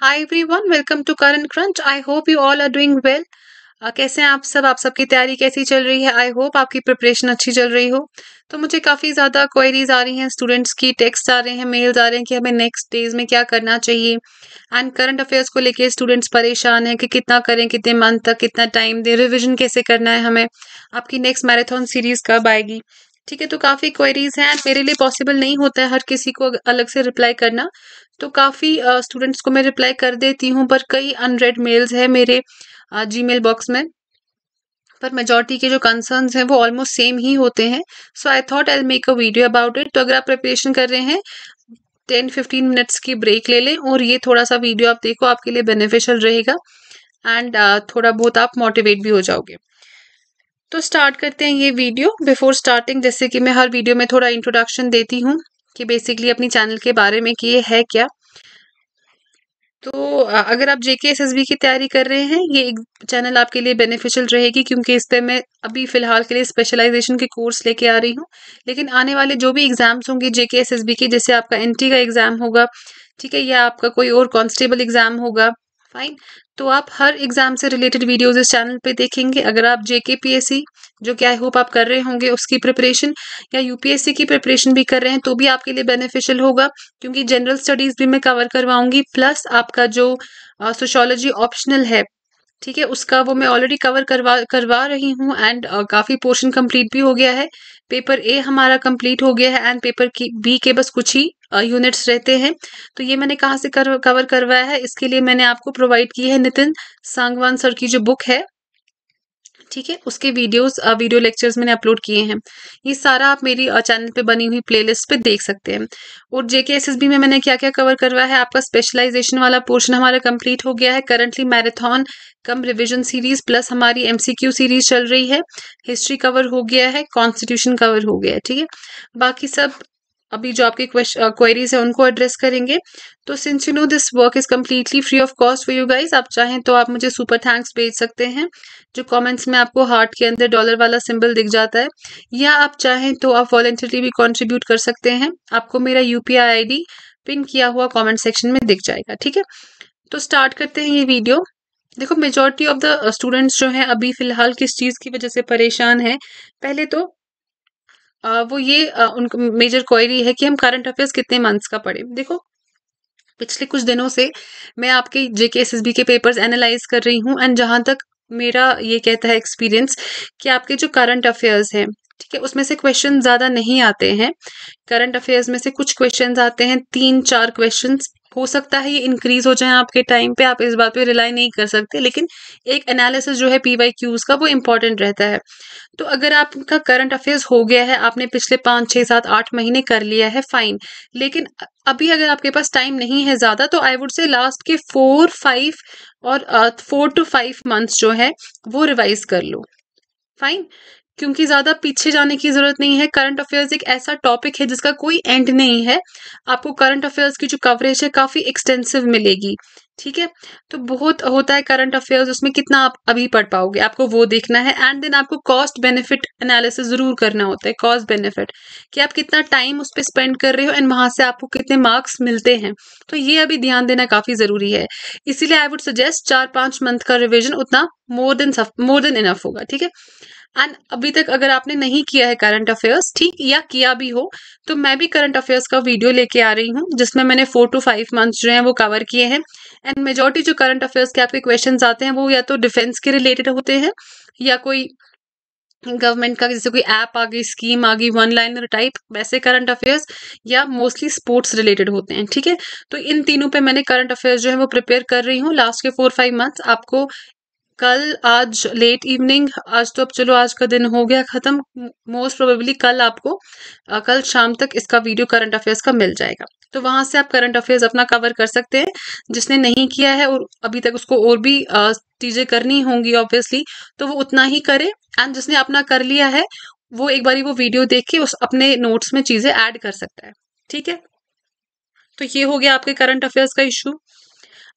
high everyone welcome to Current Crunch I hope you all are doing well कैसे हैं आप सब आप सबकी तैयारी कैसी चल रही है आई होप आपकी प्रिपरेशन अच्छी चल रही हो तो मुझे काफ़ी ज़्यादा क्वेरीज आ रही हैं स्टूडेंट्स की टेक्स्ट आ रहे हैं मेल्स आ रहे हैं कि हमें नेक्स्ट डेज में क्या करना चाहिए एंड करंट अफेयर्स को लेकर स्टूडेंट्स परेशान हैं कि कितना करें कितने मंथ तक कितना टाइम दें रिविजन कैसे करना है हमें आपकी नेक्स्ट मैराथन सीरीज़ कब आएगी ठीक है तो काफ़ी क्वेरीज हैं मेरे लिए पॉसिबल नहीं होता है हर किसी को अलग से रिप्लाई करना तो काफ़ी स्टूडेंट्स uh, को मैं रिप्लाई कर देती हूँ पर कई अनरेड मेल्स है मेरे जी मेल बॉक्स में पर मेजोरिटी के जो कंसर्न्स हैं वो ऑलमोस्ट सेम ही होते हैं so I thought I make a video about it तो अगर आप प्रिपरेशन कर रहे हैं टेन फिफ्टीन मिनट्स की ब्रेक ले लें और ये थोड़ा सा वीडियो आप देखो आपके लिए बेनिफिशियल रहेगा एंड uh, थोड़ा बहुत आप मोटिवेट भी हो जाओगे तो स्टार्ट करते हैं ये वीडियो बिफोर स्टार्टिंग जैसे कि मैं हर वीडियो में थोड़ा इंट्रोडक्शन देती हूँ कि बेसिकली अपनी चैनल के बारे में कि ये है क्या तो अगर आप जेके एस की तैयारी कर रहे हैं ये एक चैनल आपके लिए बेनिफिशियल रहेगी क्योंकि इस पर मैं अभी फ़िलहाल के लिए स्पेशलाइजेशन के कोर्स लेके आ रही हूँ लेकिन आने वाले जो भी एग्ज़ाम्स होंगे जेके एस के जैसे आपका एन का एग्ज़ाम होगा ठीक है या आपका कोई और कॉन्स्टेबल एग्ज़ाम होगा फाइन तो आप हर एग्जाम से रिलेटेड वीडियोज इस चैनल पे देखेंगे अगर आप जेके सी जो कि आई होप आप कर रहे होंगे उसकी प्रिपरेशन या यूपीएससी की प्रिपरेशन भी कर रहे हैं तो भी आपके लिए बेनिफिशियल होगा क्योंकि जनरल स्टडीज भी मैं कवर करवाऊंगी प्लस आपका जो सोशोलॉजी uh, ऑप्शनल है ठीक है उसका वो मैं ऑलरेडी कवर करवा करवा रही हूँ एंड uh, काफ़ी पोर्शन कंप्लीट भी हो गया है पेपर ए हमारा कंप्लीट हो गया है एंड पेपर की बी के बस कुछ ही यूनिट्स uh, रहते हैं तो ये मैंने कहाँ से कर, कवर करवाया है इसके लिए मैंने आपको प्रोवाइड की है नितिन सांगवान सर की जो बुक है ठीक है उसके वीडियोस वीडियो लेक्चर्स मैंने अपलोड किए हैं ये सारा आप मेरी चैनल पे बनी हुई प्लेलिस्ट पे देख सकते हैं और जेके एस में मैंने क्या क्या कवर करवाया है आपका स्पेशलाइजेशन वाला पोर्शन हमारा कंप्लीट हो गया है currently marathon cum revision series plus हमारी एम सीरीज चल रही है हिस्ट्री कवर हो गया है कॉन्स्टिट्यूशन कवर हो गया है ठीक है बाकी सब अभी जो आपके क्वेरीज है उनको एड्रेस करेंगे तो since you know this work is completely free of cost for you guys आप चाहें तो आप मुझे सुपर थैंक्स भेज सकते हैं जो कमेंट्स में आपको हार्ट के अंदर डॉलर वाला सिंबल दिख जाता है या आप चाहें तो आप वॉलेंटियरली भी कॉन्ट्रीब्यूट कर सकते हैं आपको मेरा यूपीआई पी पिन किया हुआ कॉमेंट सेक्शन में दिख जाएगा ठीक है तो स्टार्ट करते हैं ये वीडियो देखो मेजोरिटी ऑफ द स्टूडेंट्स जो हैं अभी फिलहाल किस चीज़ की वजह से परेशान हैं पहले तो वो ये उनको मेजर क्वेरी है कि हम करंट अफेयर्स कितने मंथ्स का पढ़े देखो पिछले कुछ दिनों से मैं आपके जेके एस के पेपर्स एनालाइज कर रही हूँ एंड जहाँ तक मेरा ये कहता है एक्सपीरियंस कि आपके जो करंट अफेयर्स हैं ठीक है उसमें से क्वेश्चन ज़्यादा नहीं आते हैं करंट अफेयर्स में से कुछ क्वेश्चन आते हैं तीन चार क्वेश्चन हो सकता है ये इंक्रीज हो जाए आपके टाइम पे आप इस बात पे रिलाई नहीं कर सकते लेकिन एक एनालिसिस जो है पी वाई क्यूज का वो इंपॉर्टेंट रहता है तो अगर आपका करंट अफेयर्स हो गया है आपने पिछले पाँच छः सात आठ महीने कर लिया है फाइन लेकिन अभी अगर आपके पास टाइम नहीं है ज़्यादा तो आई वुड से लास्ट के फोर फाइव और फोर टू फाइव मंथ्स जो है वो रिवाइज कर लो फाइन क्योंकि ज़्यादा पीछे जाने की ज़रूरत नहीं है करंट अफेयर्स एक ऐसा टॉपिक है जिसका कोई एंड नहीं है आपको करंट अफेयर्स की जो कवरेज है काफ़ी एक्सटेंसिव मिलेगी ठीक है तो बहुत होता है करंट अफेयर्स उसमें कितना आप अभी पढ़ पाओगे आपको वो देखना है एंड देन आपको कॉस्ट बेनिफिट एनालिसिस जरूर करना होता है कॉस्ट बेनिफिट कि आप कितना टाइम उस पर स्पेंड कर रहे हो एंड वहां से आपको कितने मार्क्स मिलते हैं तो ये अभी ध्यान देना काफी जरूरी है इसीलिए आई वुड सजेस्ट चार पांच मंथ का रिविजन उतना more than more than enough होगा ठीक है एंड अभी तक अगर आपने नहीं किया है करंट अफेयर्स ठीक या किया भी हो तो मैं भी करंट अफेयर्स का वीडियो लेके आ रही हूँ जिसमें मैंने फोर टू फाइव मंथ्स जो है वो कवर किए हैं एंड मेजोरिटी जो करंट अफेयर्स के आपके क्वेश्चन आते हैं वो या तो डिफेंस के रिलेटेड होते हैं या कोई गवर्नमेंट का जैसे कोई ऐप आ गई स्कीम आ गई वन लाइनर टाइप वैसे करंट अफेयर्स या मोस्टली स्पोर्ट्स रिलेटेड होते हैं ठीक है तो इन तीनों पे मैंने करंट अफेयर्स जो है वो प्रिपेयर कर रही हूँ लास्ट के फोर फाइव मंथ्स आपको कल आज लेट इवनिंग आज तो अब चलो आज का दिन हो गया ख़त्म मोस्ट प्रोबेबली कल आपको आ, कल शाम तक इसका वीडियो करंट अफेयर्स का मिल जाएगा तो वहां से आप करंट अफेयर्स अपना कवर कर सकते हैं जिसने नहीं किया है और अभी तक उसको और भी चीज़ें करनी होंगी ऑब्वियसली तो वो उतना ही करे एंड जिसने अपना कर लिया है वो एक बार वो वीडियो देख के उस अपने नोट्स में चीज़ें ऐड कर सकता है ठीक है तो ये हो गया आपके करंट अफेयर्स का इशू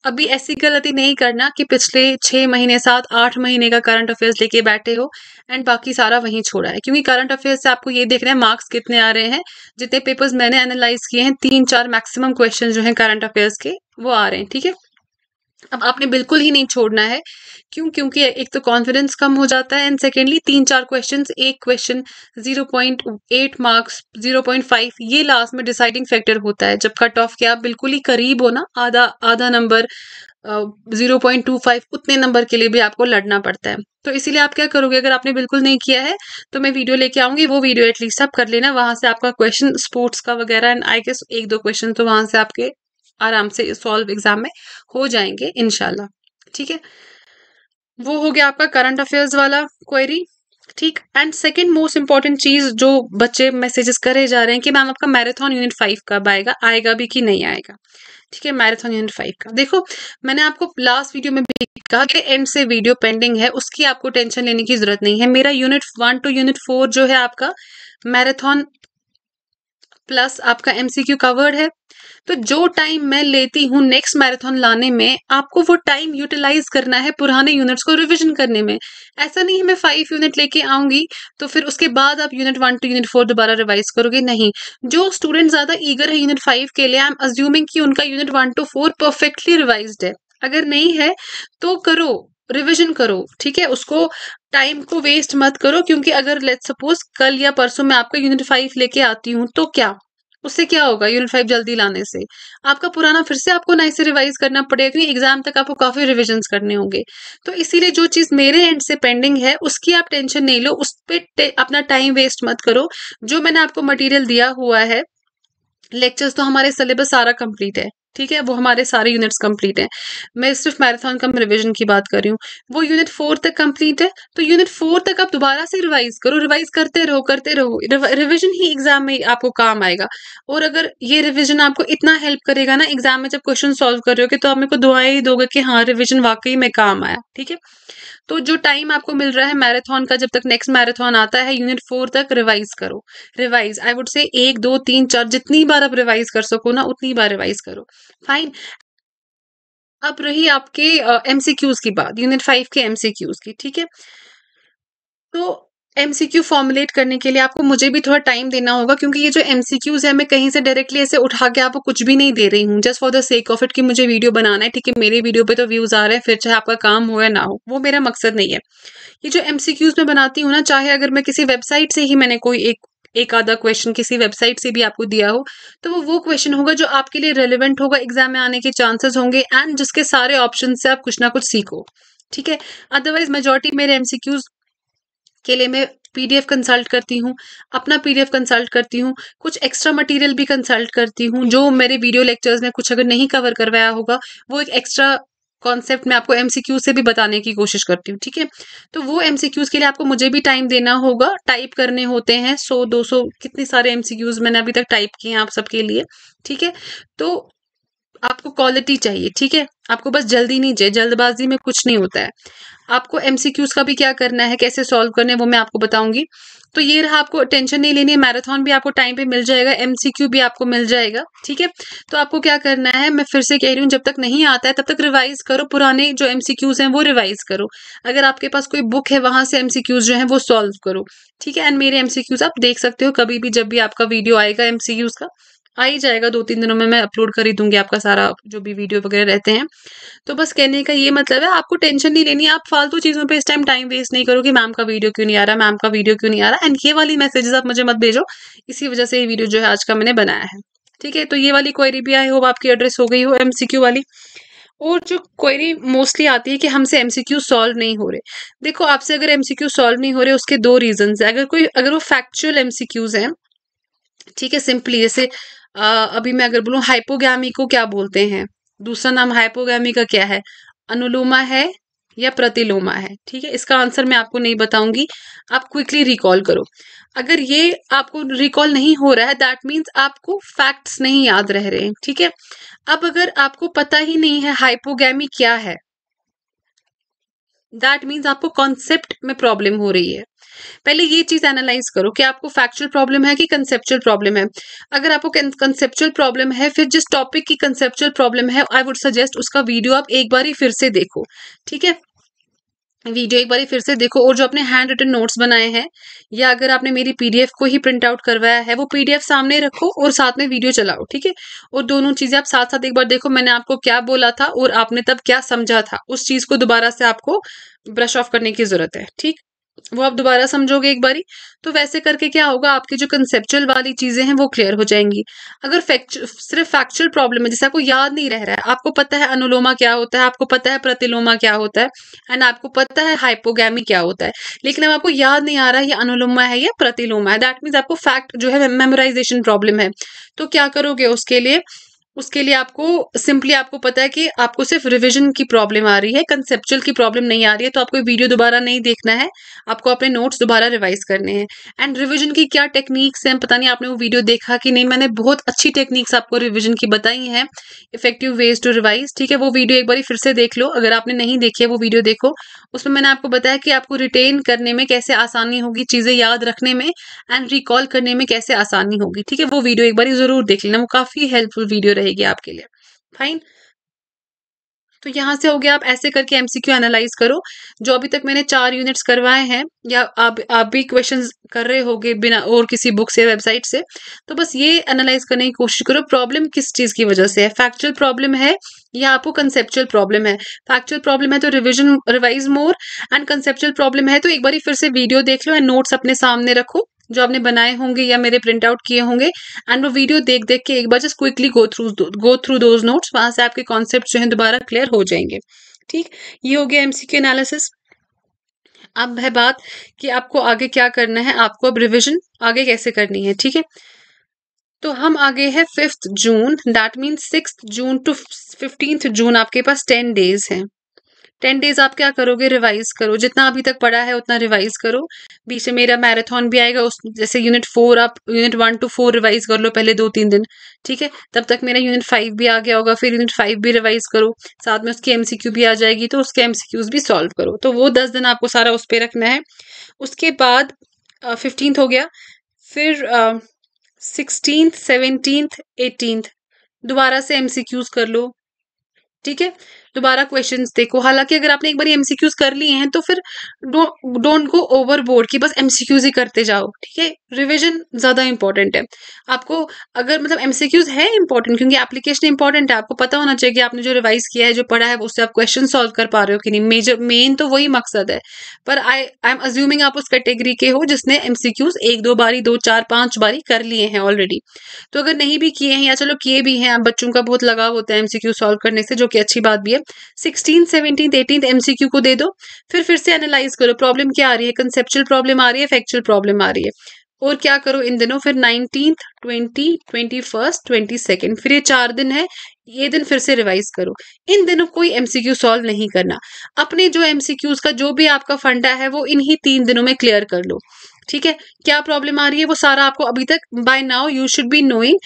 अभी ऐसी गलती नहीं करना कि पिछले छह महीने सात आठ महीने का करंट अफेयर्स लेके बैठे हो एंड बाकी सारा वहीं छोड़ा है क्योंकि करंट अफेयर्स से आपको ये देखना है मार्क्स कितने आ रहे हैं जितने पेपर्स मैंने एनालाइज किए हैं तीन चार मैक्सिमम क्वेश्चन जो है करंट अफेयर्स के वो आ रहे हैं ठीक है अब आपने बिल्कुल ही नहीं छोड़ना है क्यों क्योंकि एक तो कॉन्फिडेंस कम हो जाता है एंड सेकेंडली तीन चार क्वेश्चन एक question zero point eight marks zero point five ये लास्ट में डिसाइडिंग फैक्टर होता है जब कट ऑफ के आप बिल्कुल ही करीब हो ना आधा आधा number zero point two five उतने नंबर के लिए भी आपको लड़ना पड़ता है तो इसीलिए आप क्या करोगे अगर आपने बिल्कुल नहीं किया है तो मैं वीडियो लेके आऊंगी वो वीडियो एटलीस्ट आप कर लेना वहां से आपका क्वेश्चन स्पोर्ट्स का वगैरह एंड आई गेस एक दो क्वेश्चन तो वहां से आपके आराम से सॉल्व एग्जाम में हो जाएंगे इनशाला ठीक है वो हो गया आपका करंट अफेयर्स वाला क्वेरी ठीक एंड सेकेंड मोस्ट इंपॉर्टेंट चीज जो बच्चे मैसेजेस करे जा रहे हैं कि मैम आपका मैराथन यूनिट फाइव कब आएगा आएगा भी कि नहीं आएगा ठीक है मैराथन यूनिट फाइव का देखो मैंने आपको लास्ट वीडियो में भी कहा कि एंड से वीडियो पेंडिंग है उसकी आपको टेंशन लेने की जरूरत नहीं है मेरा unit one two unit four जो है आपका मैराथन प्लस आपका एमसीक्यू कवर्ड है तो जो टाइम मैं लेती हूँ नेक्स्ट मैराथन लाने में आपको वो टाइम यूटिलाइज करना है पुराने यूनिट्स को रिविजन करने में ऐसा नहीं है मैं फाइव यूनिट लेके आऊंगी तो फिर उसके बाद आप unit one two unit four दोबारा रिवाइज करोगे नहीं जो स्टूडेंट ज्यादा ईगर है यूनिट फाइव के लिए आई एम अज्यूमिंग कि उनका unit one two four perfectly revise है अगर नहीं है तो करो रिविजन करो ठीक है उसको टाइम को वेस्ट मत करो क्योंकि अगर लेट सपोज कल या परसों मैं आपका यूनिट फाइव लेके आती हूँ तो क्या उससे क्या होगा यूनिट फाइव जल्दी लाने से आपका पुराना फिर से आपको नए से रिवाइज करना पड़ेगा क्योंकि एग्जाम तक आपको काफी रिविजन करने होंगे तो इसीलिए जो चीज मेरे एंड से पेंडिंग है उसकी आप टेंशन नहीं लो उस पर अपना टाइम वेस्ट मत करो जो मैंने आपको मटेरियल दिया हुआ है लेक्चर्स तो हमारे सिलेबस सारा कंप्लीट है ठीक है वो हमारे सारे यूनिट्स कंप्लीट हैं मैं सिर्फ मैराथन कम रिवीजन की बात कर रही हूँ वो यूनिट फोर तक कंप्लीट है तो यूनिट फोर तक आप दोबारा से रिवाइज करो रिवाइज करते रहो करते रहो रिवीजन ही एग्जाम में आपको काम आएगा और अगर ये रिवीजन आपको इतना हेल्प करेगा ना एग्जाम में जब क्वेश्चन सॉल्व कर रहे हो तो आप मेरे को दुआएं ही दोगे कि हाँ रिविजन वाकई में काम आया ठीक है तो जो टाइम आपको मिल रहा है मैराथन का जब तक नेक्स्ट मैराथन आता है यूनिट फोर तक रिवाइज करो रिवाइज आई वुड से एक दो तीन चार जितनी बार आप रिवाइज कर सको ना उतनी बार रिवाइज करो फाइन अब रही आपके एमसीक्यूज uh, की बात यूनिट फाइव के एमसीक्यूज की ठीक है तो एमसीक्यू फॉर्मुलेट करने के लिए आपको मुझे भी थोड़ा टाइम देना होगा क्योंकि ये जो एमसीक्यूज है मैं कहीं से डायरेक्टली ऐसे उठा के आपको कुछ भी नहीं दे रही हूँ just for the sake of it कि मुझे वीडियो बनाना है ठीक है मेरे वीडियो पे तो व्यूज आ रहे हैं फिर चाहे आपका काम हो या ना हो वो मेरा मकसद नहीं है ये जो एमसीक्यूज मैं बनाती हूँ ना चाहे अगर मैं किसी वेबसाइट से ही मैंने कोई एक एक आधा क्वेश्चन किसी वेबसाइट से भी आपको दिया हो तो वो वो क्वेश्चन होगा जो आपके लिए रेलिवेंट होगा एग्जाम में आने के चांसेस होंगे एंड जिसके सारे ऑप्शन से आप कुछ ना कुछ सीखो ठीक है अदरवाइज मेजोरिटी मेरे एमसीक्यूज के लिए मैं पीडीएफ कंसल्ट करती हूँ अपना पीडीएफ कंसल्ट करती हूँ कुछ एक्स्ट्रा मटेरियल भी कंसल्ट करती हूँ जो मेरे वीडियो लेक्चर्स में कुछ अगर नहीं कवर करवाया होगा वो एक एक्स्ट्रा कॉन्सेप्ट मैं आपको एमसीक्यू से भी बताने की कोशिश करती हूँ ठीक है तो वो एमसीक्यूज के लिए आपको मुझे भी टाइम देना होगा टाइप करने होते हैं सौ दो सौ कितने सारे एमसीक्यूज मैंने अभी तक टाइप किए हैं आप सबके लिए ठीक है तो आपको क्वालिटी चाहिए ठीक है आपको बस जल्दी नहीं चाहिए जल्दबाजी में कुछ नहीं होता है आपको एमसीक्यूज का भी क्या करना है कैसे सॉल्व है वो मैं आपको बताऊंगी तो ये रहा आपको टेंशन नहीं लेनी है मैराथन भी आपको टाइम पे मिल जाएगा एमसीक्यू भी आपको मिल जाएगा ठीक है तो आपको क्या करना है मैं फिर से कह रही हूँ जब तक नहीं आता है तब तक रिवाइज करो पुराने जो एमसीक्यूज हैं वो रिवाइज करो अगर आपके पास कोई बुक है वहां से एमसीक्यूज जो है वो सॉल्व करो ठीक है एंड मेरे एमसीक्यूज आप देख सकते हो कभी भी जब भी आपका वीडियो आएगा एमसीक्यूज का आ ही जाएगा दो तीन दिनों में मैं अपलोड कर ही दूंगी आपका सारा जो भी वीडियो वगैरह रहते हैं तो बस कहने का ये मतलब है आपको टेंशन नहीं लेनी आप फालतू चीज़ों पे इस टाइम टाइम वेस्ट नहीं करो कि मैम का वीडियो क्यों नहीं आ रहा मैम का वीडियो क्यों नहीं आ रहा एंड ये वाली मैसेजेस आप मुझे मत भेजो इसी वजह से ये वीडियो जो है आज का मैंने बनाया है ठीक है तो ये वाली क्वेरी भी आई हो आपकी एड्रेस हो गई हो एम वाली और जो क्वेरी मोस्टली आती है कि हमसे क्यू सॉल्व नहीं हो रहे देखो आपसे अगर क्यू सॉल्व नहीं हो रहे उसके दो रीजन है अगर कोई अगर वो फैक्चुअल क्यूज हैं ठीक है सिंपली जैसे अभी मैं अगर बोलूँ हाइपोगी को क्या बोलते हैं दूसरा नाम हाइपोगी का क्या है अनुलोमा है या प्रतिलोमा है ठीक है इसका आंसर मैं आपको नहीं बताऊंगी आप क्विकली रिकॉल करो अगर ये आपको रिकॉल नहीं हो रहा है दैट मीन्स आपको फैक्ट्स नहीं याद रह रहे हैं ठीक है अब अगर आपको पता ही नहीं है हाइपोगैमी क्या है दैट मीन्स आपको कॉन्सेप्ट में प्रॉब्लम हो रही है पहले ये चीज एनालाइज करो कि आपको फैक्चुअल प्रॉब्लम है कि कंसेप्चुअल प्रॉब्लम है अगर आपको कंसेप्चुअल प्रॉब्लम है फिर जिस टॉपिक की कंसेप्चुअल प्रॉब्लम है आई वुड सजेस्ट उसका वीडियो आप एक बार ही फिर से देखो ठीक है वीडियो एक बार फिर से देखो और जो आपने हैंड रिटन नोट्स बनाए हैं या अगर आपने मेरी पीडीएफ को ही प्रिंट आउट करवाया है वो पीडीएफ सामने रखो और साथ में वीडियो चलाओ ठीक है और दोनों चीजें आप साथ साथ एक बार देखो मैंने आपको क्या बोला था और आपने तब क्या समझा था उस चीज को दोबारा से आपको ब्रश ऑफ करने की जरूरत है ठीक वो आप दोबारा समझोगे एक बारी तो वैसे करके क्या होगा आपकी जो कंसेप्चुअल वाली चीजें हैं वो क्लियर हो जाएंगी अगर सिर्फ फैक्चुअल प्रॉब्लम है जैसे आपको याद नहीं रह रहा है आपको पता है अनुलोमा क्या होता है आपको पता है प्रतिलोमा क्या होता है एंड आपको पता है हाइपोगैमी क्या होता है लेकिन अब आपको याद नहीं आ रहा है ये अनुलोमा है या प्रतिलोमा है दैट मीन्स आपको फैक्ट जो है मेमोराइजेशन प्रॉब्लम है तो क्या करोगे उसके लिए उसके लिए आपको सिंपली आपको पता है कि आपको सिर्फ रिविजन की प्रॉब्लम आ रही है कंसेप्चुअल की प्रॉब्लम नहीं आ रही है तो आपको वीडियो दोबारा नहीं देखना है आपको अपने नोट्स दोबारा रिवाइज करने हैं एंड रिविजन की क्या टेक्निक्स हैं पता नहीं आपने वो वीडियो देखा कि नहीं मैंने बहुत अच्छी टेक्निक्स आपको रिविजन की बताई हैं इफेक्टिव वेज टू रिवाइज ठीक है वो वीडियो एक बार फिर से देख लो अगर आपने नहीं देखी है वो वीडियो देखो उसमें मैंने आपको बताया कि आपको रिटेन करने में कैसे आसानी होगी चीज़ें याद रखने में एंड रिकॉल करने में कैसे आसानी होगी ठीक है वो वीडियो एक बार ज़रूर देख लेना वो काफ़ी हेल्पफुल वीडियो रहेगी आपके लिए फाइन तो यहाँ से हो गया आप ऐसे करके एमसीक्यू एनालाइज करो जो अभी तक मैंने चार यूनिट्स करवाए हैं या आप आप भी क्वेश्चंस कर रहे होगे बिना और किसी बुक से वेबसाइट से तो बस ये एनालाइज करने की कोशिश करो प्रॉब्लम किस चीज़ की वजह से है फैक्चुअल प्रॉब्लम है या आपको कंसेप्चुअल प्रॉब्लम है फैक्चुअल प्रॉब्लम है तो revision revise more and conceptual problem है तो एक बार फिर से वीडियो देख लो एंड नोट्स अपने सामने रखो जो आपने बनाए होंगे या मेरे प्रिंट आउट किए होंगे एंड वो वीडियो देख देख के एक बार just quickly go through go through those notes वहां से आपके कॉन्सेप्ट जो है दोबारा क्लियर हो जाएंगे ठीक ये हो गया एमसीक्यू एनालिसिस अब है बात कि आपको आगे क्या करना है आपको अब रिविजन आगे कैसे करनी है ठीक है तो हम आगे है fifth June that mean six June to fifteenth June आपके पास टेन डेज हैं टेन डेज आप क्या करोगे रिवाइज करो जितना अभी तक पढ़ा है उतना रिवाइज करो बीच में मेरा मैराथन भी आएगा उस जैसे यूनिट फोर आप unit one two four revise कर लो पहले दो तीन दिन ठीक है तब तक मेरा यूनिट फाइव भी आ गया होगा फिर यूनिट फाइव भी रिवाइज करो साथ में उसकी एमसीक्यू भी आ जाएगी तो उसके एमसीक्यूज भी सॉल्व करो तो वो दस दिन आपको सारा उस पर रखना है उसके बाद फिफ्टींथ uh, हो गया फिर सिक्सटीन सेवनटीन एटीनथ दोबारा से एमसीक्यूज कर लो ठीक है दोबारा क्वेश्चन देखो हालांकि अगर आपने एक बार एमसीक्यूज कर लिए हैं तो फिर डोंट गो ओवर बोर्ड की बस एमसीक्यूज ही करते जाओ ठीक है रिविजन ज़्यादा इंपॉर्टेंट है आपको अगर मतलब एमसीक्यूज है इंपॉर्टेंट क्योंकि एप्लीकेशन इंपॉर्टेंट है आपको पता होना चाहिए कि आपने जो रिवाइज किया है जो पढ़ा है उससे आप क्वेश्चन सॉल्व कर पा रहे हो कि नहीं मेजर मेन तो वही मकसद है पर आई आई एम अज्यूमिंग आप उस कैटेगरी के हो जिसने एमसीक्यूज एक दो बारी दो चार पांच बारी कर लिए हैं ऑलरेडी तो अगर नहीं भी किए हैं या चलो किए भी हैं बच्चों का बहुत लगाव होता है एमसीक्यू सॉल्व करने से जो कि अच्छी बात भी है सिक्सटीन सेवनटीन एटीन एमसीक्यू को दे दो फिर फिर से एनालाइज करो प्रॉब्लम क्या आ रही है कंसेप्चुअल प्रॉब्लम आ रही है फैक्चुअल प्रॉब्लम आ रही है और क्या करो इन दिनों फिर nineteen twenty twenty first twenty second फिर ये चार दिन है ये दिन फिर से रिवाइज करो इन दिनों कोई एमसीक्यू सॉल्व नहीं करना अपने जो एमसीक्यूज का जो भी आपका फंडा है वो इन्हीं तीन दिनों में क्लियर कर लो ठीक है क्या प्रॉब्लम आ रही है वो सारा आपको अभी तक by now you should be knowing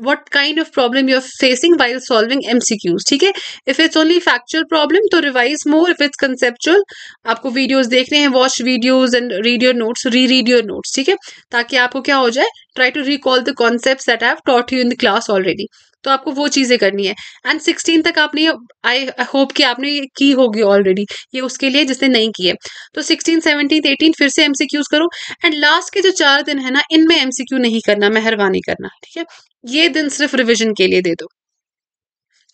what kind of problem you are facing why solving MCQs ठीक है if it's only factual problem तो revise more if it's conceptual आपको वीडियोज देखने हैं watch videos and read your notes reread your notes ठीक है ताकि आपको क्या हो जाए try to recall the concept that have taught you in the class already तो आपको वो चीज़ें करनी है एंड सिक्सटीन तक आपने आई होप कि आपने ये की होगी ऑलरेडी ये उसके लिए जिसने नहीं की है तो सिक्सटीन सेवनटीन एटीन फिर से एम करो एंड लास्ट के जो चार दिन है ना इनमें एम नहीं करना मेहरबानी करना ठीक है ये दिन सिर्फ रिविजन के लिए दे दो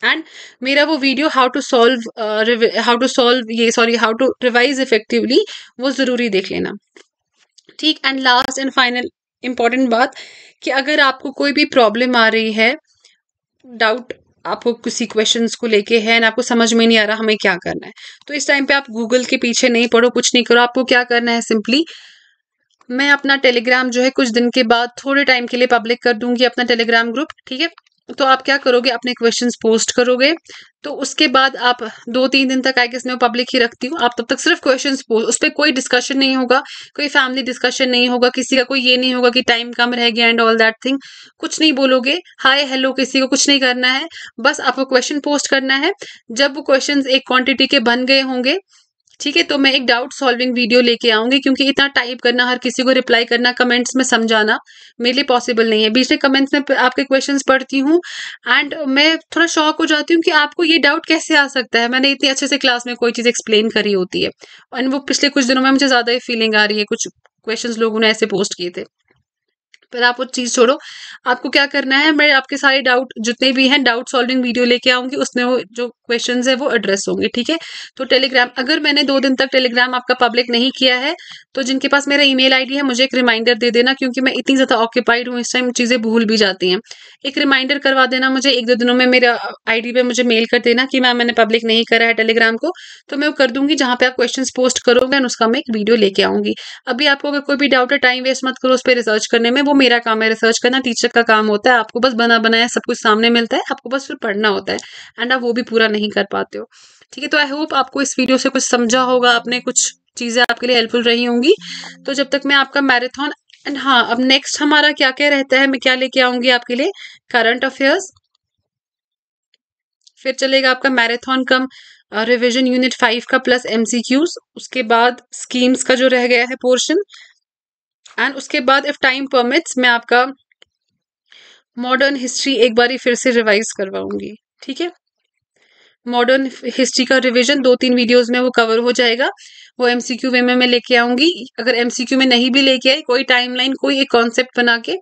एंड मेरा वो video how to solve how to solve ये sorry how to revise effectively वो ज़रूरी देख लेना ठीक and last and final important बात कि अगर आपको कोई भी प्रॉब्लम आ रही है डाउट आपको किसी क्वेश्चन को लेके है एंड आपको समझ में नहीं आ रहा हमें क्या करना है तो इस टाइम पे आप गूगल के पीछे नहीं पढ़ो कुछ नहीं करो आपको क्या करना है सिंपली मैं अपना टेलीग्राम जो है कुछ दिन के बाद थोड़े टाइम के लिए पब्लिक कर दूंगी अपना टेलीग्राम ग्रुप ठीक है तो आप क्या करोगे अपने क्वेश्चंस पोस्ट करोगे तो उसके बाद आप दो तीन दिन तक आई इसमें पब्लिक ही रखती हूँ आप तब तक सिर्फ क्वेश्चन पोस्ट उस पर कोई डिस्कशन नहीं होगा कोई फैमिली डिस्कशन नहीं होगा किसी का कोई ये नहीं होगा कि टाइम कम रह गया एंड ऑल दैट थिंग कुछ नहीं बोलोगे हाय हेलो किसी को कुछ नहीं करना है बस आपको क्वेश्चन पोस्ट करना है जब वो क्वेश्चन एक क्वांटिटी के बन गए होंगे ठीक है तो मैं एक डाउट सॉल्विंग वीडियो लेके आऊंगी क्योंकि इतना टाइप करना हर किसी को रिप्लाई करना कमेंट्स में समझाना मेरे लिए पॉसिबल नहीं है बीच में कमेंट्स में आपके क्वेश्चन पढ़ती हूँ एंड मैं थोड़ा शॉक हो जाती हूँ कि आपको ये डाउट कैसे आ सकता है मैंने इतनी अच्छे से क्लास में कोई चीज़ एक्सप्लेन करी होती है एंड वो पिछले कुछ दिनों में मुझे ज़्यादा ही फीलिंग आ रही है कुछ क्वेश्चन लोगों ने ऐसे पोस्ट किए थे पर आप वो चीज़ छोड़ो आपको क्या करना है मैं आपके सारे डाउट जितने भी हैं डाउट सॉल्विंग वीडियो लेके आऊंगी उसमें वो जो क्वेश्चन है वो एड्रेस होंगे ठीक है तो टेलीग्राम अगर मैंने दो दिन तक टेलीग्राम आपका पब्लिक नहीं किया है तो जिनके पास मेरा ईमेल आईडी है मुझे एक रिमाइंडर दे देना क्योंकि मैं इतनी ज़्यादा ऑक्यूपाइड हूँ इस टाइम चीज़ें भूल भी जाती हैं एक रिमाइंडर करवा देना मुझे एक दो दिनों में मेरा आईडी पे मुझे मेल कर देना कि मैम मैंने पब्लिक नहीं करा है टेलीग्राम को तो मैं वो कर दूंगी जहाँ पे आप क्वेश्चन पोस्ट करोगे उसका मैं एक वीडियो लेके आऊंगी अभी आपको अगर कोई भी डाउट है टाइम वेस्ट मत करो उस पर रिसर्च करने में वो मेरा काम है रिसर्च करना टीचर का काम होता है आपको बस बना बनाया सब कुछ सामने मिलता है आपको बस फिर पढ़ना होता है एंड आप वो भी पूरा नहीं कर पाते हो ठीक है तो आई होप आपको इस वीडियो से कुछ समझा होगा आपने कुछ चीज़ें आपके लिए हेल्पफुल रही होंगी तो जब तक मैं आपका मैराथन एंड हाँ अब नेक्स्ट हमारा क्या क्या रहता है मैं क्या लेके आऊंगी आपके लिए करंट अफेयर्स फिर चलेगा आपका marathon cum revision unit five का प्लस uh, एमसीक्यूज उसके बाद स्कीम्स का जो रह गया है पोर्शन एंड उसके बाद इफ टाइम परमिट्स मैं आपका मॉडर्न हिस्ट्री एक बार फिर से रिवाइज करवाऊंगी ठीक है मॉडर्न हिस्ट्री का रिवीजन दो तीन वीडियोस में वो कवर हो जाएगा वो एमसीक्यू वे में मैं लेके आऊंगी अगर एमसीक्यू में नहीं भी लेके आई कोई टाइमलाइन कोई एक कॉन्सेप्ट बना के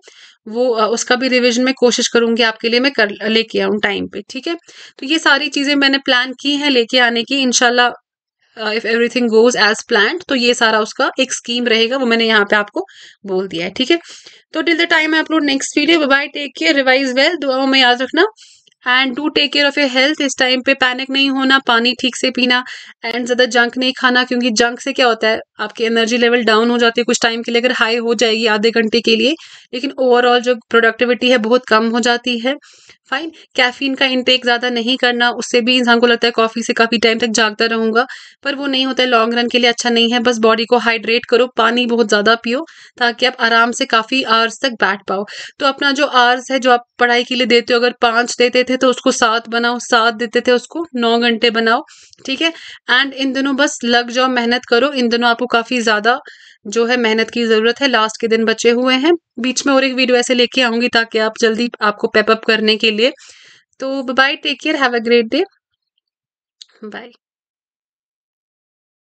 वो उसका भी रिवीजन में कोशिश करूंगी आपके लिए मैं कर लेके आऊँ टाइम पे ठीक है तो ये सारी चीज़ें मैंने प्लान की हैं लेके आने की इनशाला if everything goes as plan तो ये सारा उसका एक स्कीम रहेगा वो मैंने यहाँ पे आपको बोल दिया है ठीक है तो till the time I upload next video bye take care revise well दुआओं में याद रखना and do take care of your health इस टाइम पे पैनिक नहीं होना पानी ठीक से पीना एंड ज़्यादा जंक नहीं खाना क्योंकि जंक से क्या होता है आपकी एनर्जी लेवल डाउन हो जाती है कुछ टाइम के लिए अगर हाई हो जाएगी आधे घंटे के लिए लेकिन ओवरऑल जो प्रोडक्टिविटी है बहुत कम हो जाती है फाइन कैफीन का इनटेक ज़्यादा नहीं करना उससे भी इंसान को लगता है कॉफ़ी से काफ़ी टाइम तक जागता रहूंगा पर वो नहीं होता है लॉन्ग रन के लिए अच्छा नहीं है बस बॉडी को हाइड्रेट करो पानी बहुत ज़्यादा पियो ताकि आप आराम से काफ़ी आवर्स तक बैठ पाओ तो अपना जो आवर्स है जो आप पढ़ाई के लिए देते हो अगर पाँच देते थे थे तो उसको सात बनाओ सात देते थे उसको नौ घंटे बनाओ ठीक है एंड इन दिनों बस लग जाओ मेहनत करो इन दिनों आपको काफ़ी ज़्यादा जो है मेहनत की ज़रूरत है लास्ट के दिन बचे हुए हैं बीच में और एक वीडियो ऐसे लेके आऊँगी ताकि आप जल्दी आपको पेपअप करने के लिए तो bye take care have a great day bye